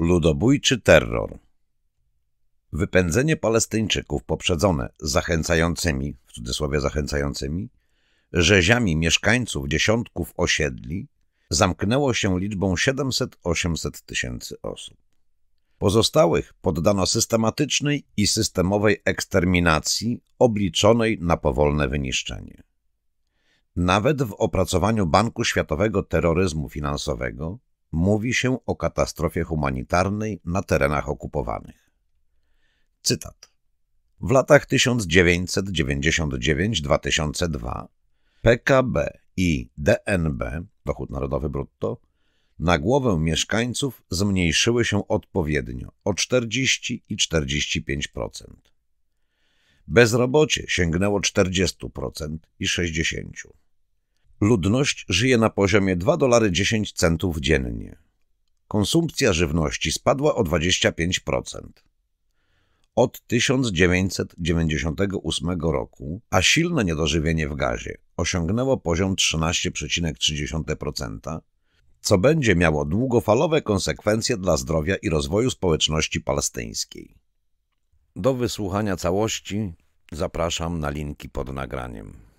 Ludobójczy terror Wypędzenie Palestyńczyków poprzedzone zachęcającymi, w cudzysłowie zachęcającymi, rzeziami mieszkańców dziesiątków osiedli zamknęło się liczbą 700-800 tysięcy osób. Pozostałych poddano systematycznej i systemowej eksterminacji obliczonej na powolne wyniszczenie. Nawet w opracowaniu Banku Światowego Terroryzmu Finansowego mówi się o katastrofie humanitarnej na terenach okupowanych. Cytat. W latach 1999-2002 PKB i DNB, dochód narodowy brutto, na głowę mieszkańców zmniejszyły się odpowiednio o 40 i 45%. Bezrobocie sięgnęło 40% i 60%. Ludność żyje na poziomie 2 dolary 10 centów dziennie. Konsumpcja żywności spadła o 25%. Od 1998 roku, a silne niedożywienie w gazie osiągnęło poziom 13,3%, co będzie miało długofalowe konsekwencje dla zdrowia i rozwoju społeczności palestyńskiej. Do wysłuchania całości zapraszam na linki pod nagraniem.